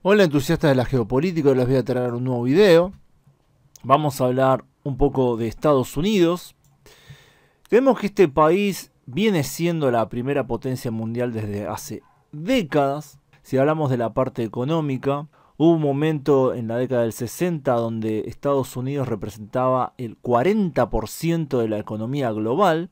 Hola entusiastas de la geopolítica, les voy a traer un nuevo video. Vamos a hablar un poco de Estados Unidos. Vemos que este país viene siendo la primera potencia mundial desde hace décadas. Si hablamos de la parte económica, hubo un momento en la década del 60 donde Estados Unidos representaba el 40% de la economía global.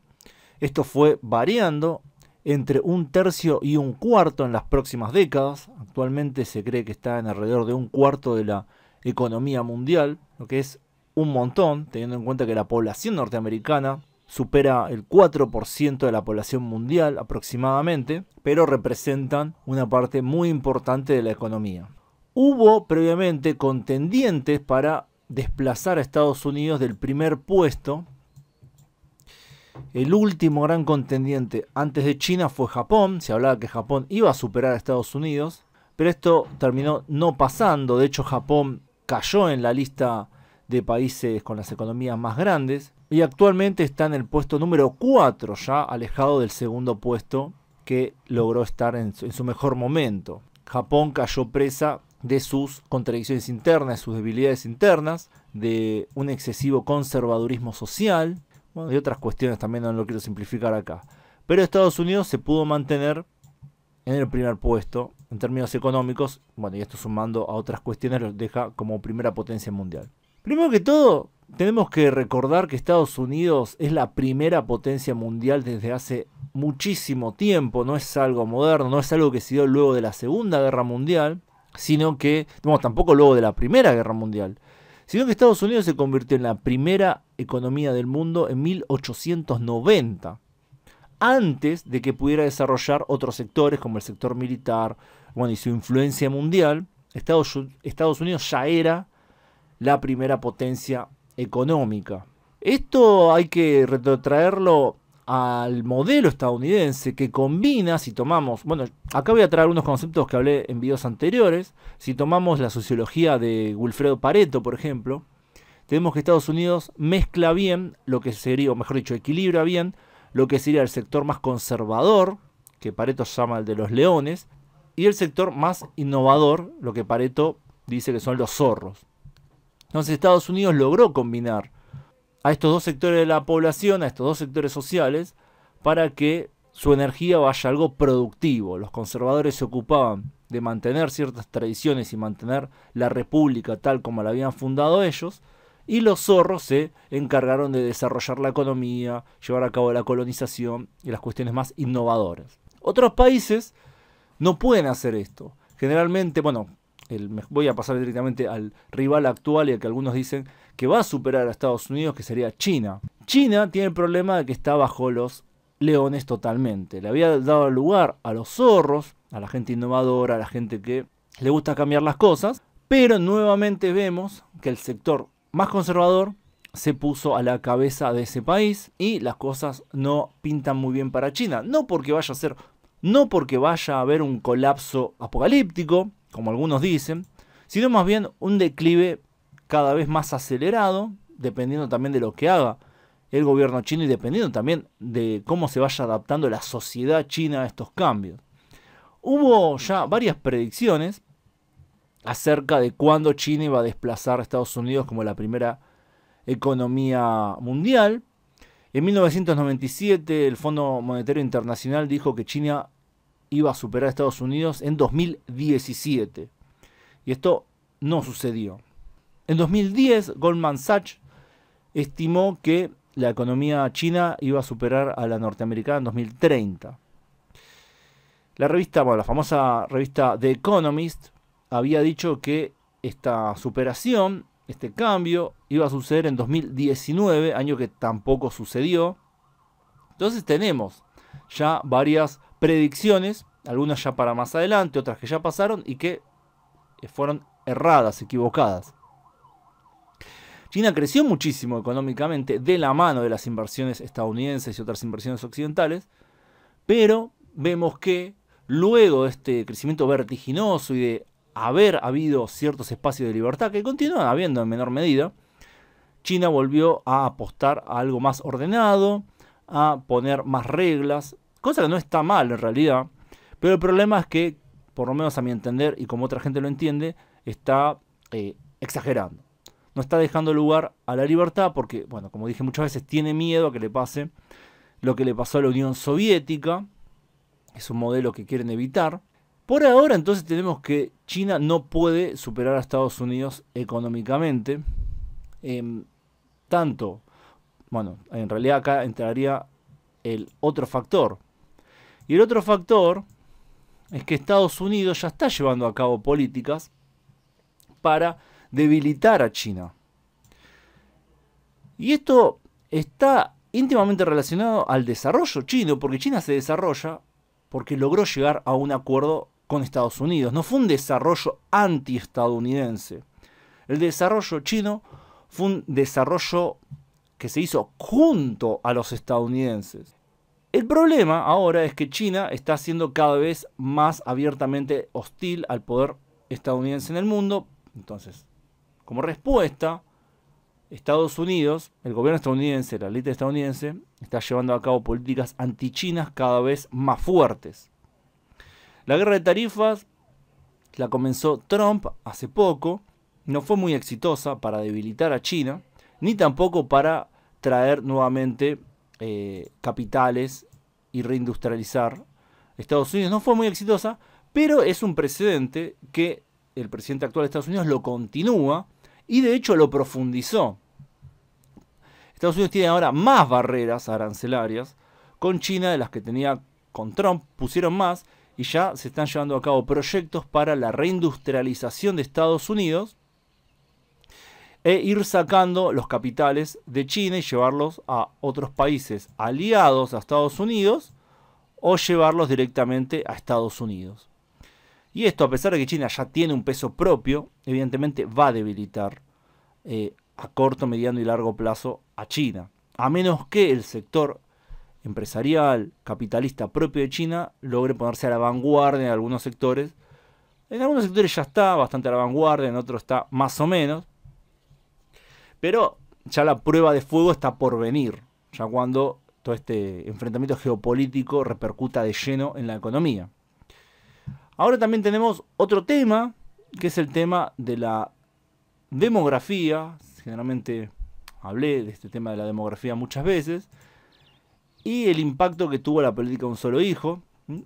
Esto fue variando entre un tercio y un cuarto en las próximas décadas. Actualmente se cree que está en alrededor de un cuarto de la economía mundial, lo que es un montón, teniendo en cuenta que la población norteamericana supera el 4% de la población mundial aproximadamente, pero representan una parte muy importante de la economía. Hubo previamente contendientes para desplazar a Estados Unidos del primer puesto, el último gran contendiente antes de China fue Japón. Se hablaba que Japón iba a superar a Estados Unidos, pero esto terminó no pasando. De hecho, Japón cayó en la lista de países con las economías más grandes y actualmente está en el puesto número 4, ya alejado del segundo puesto que logró estar en su, mejor momento. Japón cayó presa de sus contradicciones internas, de sus debilidades internas, de un excesivo conservadurismo social, bueno, y otras cuestiones también, no lo quiero simplificar acá. Pero Estados Unidos se pudo mantener en el primer puesto en términos económicos. Bueno, y esto sumando a otras cuestiones lo deja como primera potencia mundial. Primero que todo, tenemos que recordar que Estados Unidos es la primera potencia mundial desde hace muchísimo tiempo, no es algo moderno, no es algo que se dio luego de la Segunda Guerra Mundial, sino que, Bueno, tampoco luego de la Primera Guerra Mundial, sino que Estados Unidos se convirtió en la primera economía del mundo en 1890, antes de que pudiera desarrollar otros sectores como el sector militar, y su influencia mundial, Estados Unidos ya era la primera potencia económica. Esto hay que retrotraerlo al modelo estadounidense que combina, si tomamos, bueno, acá voy a traer unos conceptos que hablé en videos anteriores, si tomamos la sociología de Wilfredo Pareto, por ejemplo, tenemos que Estados Unidos mezcla bien lo que sería, o mejor dicho, equilibra bien lo que sería el sector más conservador, que Pareto llama el de los leones, y el sector más innovador, lo que Pareto dice que son los zorros. Entonces Estados Unidos logró combinar a estos dos sectores de la población, a estos dos sectores sociales, para que su energía vaya algo productivo. Los conservadores se ocupaban de mantener ciertas tradiciones y mantener la república tal como la habían fundado ellos, y los zorros se encargaron de desarrollar la economía, llevar a cabo la colonización y las cuestiones más innovadoras. Otros países no pueden hacer esto. Generalmente, bueno, voy a pasar directamente al rival actual y al que algunos dicen que va a superar a Estados Unidos, que sería China. China tiene el problema de que está bajo los leones totalmente. Le había dado lugar a los zorros, a la gente innovadora, a la gente que le gusta cambiar las cosas, pero nuevamente vemos que el sector más conservador se puso a la cabeza de ese país y las cosas no pintan muy bien para China. No porque vaya a ser, no porque vaya a haber un colapso apocalíptico, como algunos dicen, sino más bien un declive cada vez más acelerado, dependiendo también de lo que haga el gobierno chino y dependiendo también de cómo se vaya adaptando la sociedad china a estos cambios. Hubo ya varias predicciones acerca de cuándo China iba a desplazar a Estados Unidos como la primera economía mundial. En 1997 el Fondo Monetario Internacional dijo que China iba a superar a Estados Unidos en 2017. Y esto no sucedió. En 2010, Goldman Sachs estimó que la economía china iba a superar a la norteamericana en 2030. La revista, bueno, la famosa revista The Economist había dicho que esta superación, este cambio, iba a suceder en 2019, año que tampoco sucedió. Entonces tenemos ya varias predicciones, algunas ya para más adelante, otras que ya pasaron y que fueron erradas, equivocadas. China creció muchísimo económicamente de la mano de las inversiones estadounidenses y otras inversiones occidentales, pero vemos que luego de este crecimiento vertiginoso y de haber habido ciertos espacios de libertad que continúan habiendo en menor medida, China volvió a apostar a algo más ordenado, a poner más reglas, cosa que no está mal en realidad, pero el problema es que, por lo menos a mi entender y como otra gente lo entiende, está eh, exagerando. No está dejando lugar a la libertad porque, bueno, como dije muchas veces, tiene miedo a que le pase lo que le pasó a la Unión Soviética. Es un modelo que quieren evitar. Por ahora entonces tenemos que China no puede superar a Estados Unidos económicamente. Em, tanto, bueno, en realidad acá entraría el otro factor, y el otro factor es que Estados Unidos ya está llevando a cabo políticas para debilitar a China. Y esto está íntimamente relacionado al desarrollo chino, porque China se desarrolla porque logró llegar a un acuerdo con Estados Unidos. No fue un desarrollo antiestadounidense. El desarrollo chino fue un desarrollo que se hizo junto a los estadounidenses. El problema ahora es que China está siendo cada vez más abiertamente hostil al poder estadounidense en el mundo. Entonces, como respuesta, Estados Unidos, el gobierno estadounidense, la élite estadounidense, está llevando a cabo políticas antichinas cada vez más fuertes. La guerra de tarifas la comenzó Trump hace poco, no fue muy exitosa para debilitar a China, ni tampoco para traer nuevamente eh, capitales y reindustrializar Estados Unidos. No fue muy exitosa, pero es un precedente que el presidente actual de Estados Unidos lo continúa y de hecho lo profundizó. Estados Unidos tiene ahora más barreras arancelarias con China de las que tenía con Trump, pusieron más y ya se están llevando a cabo proyectos para la reindustrialización de Estados Unidos e ir sacando los capitales de China y llevarlos a otros países aliados a Estados Unidos o llevarlos directamente a Estados Unidos. Y esto, a pesar de que China ya tiene un peso propio, evidentemente va a debilitar eh, a corto, mediano y largo plazo a China, a menos que el sector empresarial, capitalista propio de China, logre ponerse a la vanguardia en algunos sectores. En algunos sectores ya está bastante a la vanguardia, en otros está más o menos, pero ya la prueba de fuego está por venir, ya cuando todo este enfrentamiento geopolítico repercuta de lleno en la economía. Ahora también tenemos otro tema, que es el tema de la demografía. Generalmente hablé de este tema de la demografía muchas veces. Y el impacto que tuvo la política de un solo hijo.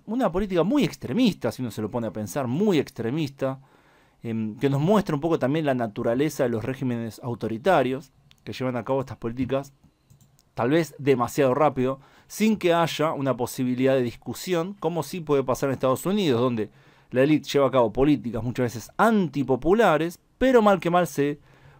Una política muy extremista, si uno se lo pone a pensar, muy extremista, Em, que nos muestra un poco también la naturaleza de los regímenes autoritarios que llevan a cabo estas políticas, tal vez demasiado rápido, sin que haya una posibilidad de discusión, como sí puede pasar en Estados Unidos, donde la élite lleva a cabo políticas muchas veces antipopulares, pero mal que mal se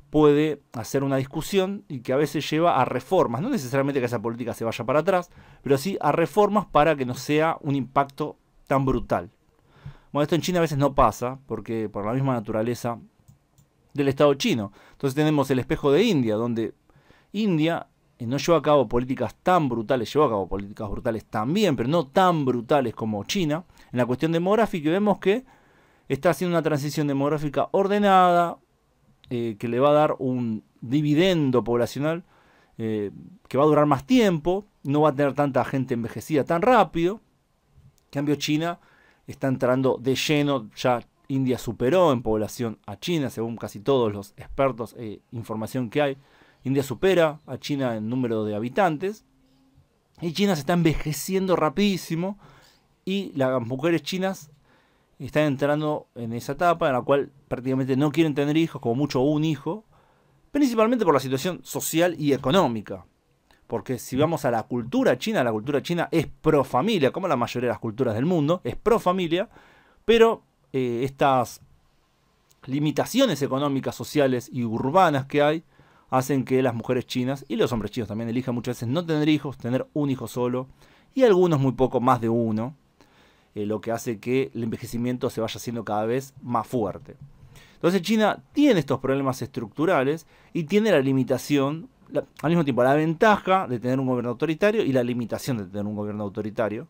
puede hacer una discusión y que a veces lleva a reformas, no necesariamente que esa política se vaya para atrás, pero sí a reformas para que no sea un impacto tan brutal. Bueno, esto en China a veces no pasa, porque por la misma naturaleza del Estado chino. Entonces tenemos el espejo de India, donde India eh, no llevó a cabo políticas tan brutales, llevó a cabo políticas brutales también, pero no tan brutales como China. En la cuestión demográfica vemos que está haciendo una transición demográfica ordenada, eh, que le va a dar un dividendo poblacional eh, que va a durar más tiempo, no va a tener tanta gente envejecida tan rápido. cambio China está entrando de lleno. Ya India superó en población a China, según casi todos los expertos e información que hay. India supera a China en número de habitantes. Y China se está envejeciendo rapidísimo. Y las mujeres chinas están entrando en esa etapa en la cual prácticamente no quieren tener hijos, como mucho un hijo. Principalmente por la situación social y económica porque si vamos a la cultura china, la cultura china es pro familia, como la mayoría de las culturas del mundo, es pro familia, pero eh, estas limitaciones económicas, sociales y urbanas que hay hacen que las mujeres chinas y los hombres chinos también elijan muchas veces no tener hijos, tener un hijo solo y algunos muy poco, más de uno, eh, lo que hace que el envejecimiento se vaya haciendo cada vez más fuerte. Entonces China tiene estos problemas estructurales y tiene la limitación al mismo tiempo la ventaja de tener un gobierno autoritario y la limitación de tener un gobierno autoritario,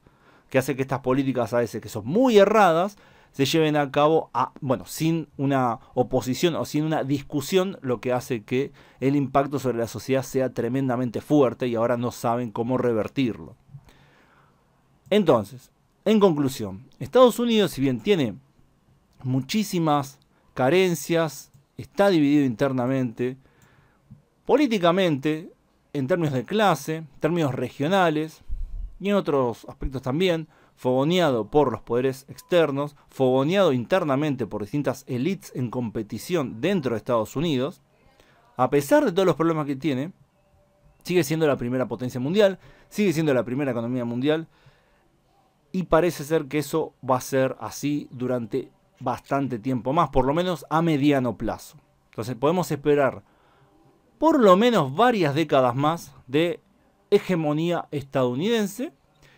que hace que estas políticas a veces que son muy erradas se lleven a cabo a, bueno, sin una oposición o sin una discusión, lo que hace que el impacto sobre la sociedad sea tremendamente fuerte y ahora no saben cómo revertirlo. Entonces, en conclusión, Estados Unidos, si bien tiene muchísimas carencias, está dividido internamente, políticamente, en términos de clase, términos regionales y en otros aspectos también, fogoneado por los poderes externos, fogoneado internamente por distintas elites en competición dentro de Estados Unidos, a pesar de todos los problemas que tiene, sigue siendo la primera potencia mundial, sigue siendo la primera economía mundial, y parece ser que eso va a ser así durante bastante tiempo más, por lo menos a mediano plazo. Entonces podemos esperar por lo menos varias décadas más de hegemonía estadounidense.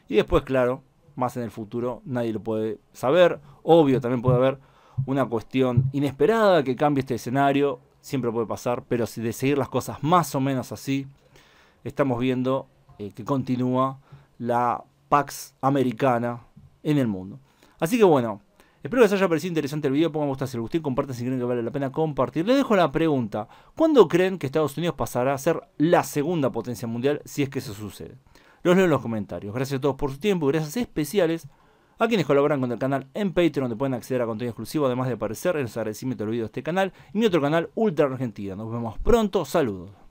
Y después, claro, más en el futuro nadie lo puede saber. Obvio, también puede haber una cuestión inesperada que cambie este escenario. Siempre puede pasar, pero si de seguir las cosas más o menos así, estamos viendo eh, que continúa la Pax Americana en el mundo. Así que bueno, Espero que les haya parecido interesante el video. Pongan gusta si les gustó compartan si creen que vale la pena compartir. Les dejo la pregunta. ¿Cuándo creen que Estados Unidos pasará a ser la segunda potencia mundial si es que eso sucede? Los leo en los comentarios. Gracias a todos por su tiempo y gracias especiales a quienes colaboran con el canal en Patreon, donde pueden acceder a contenido exclusivo, además de aparecer en los agradecimientos del video de este canal y mi otro canal, Ultra Argentina. Nos vemos pronto. Saludos.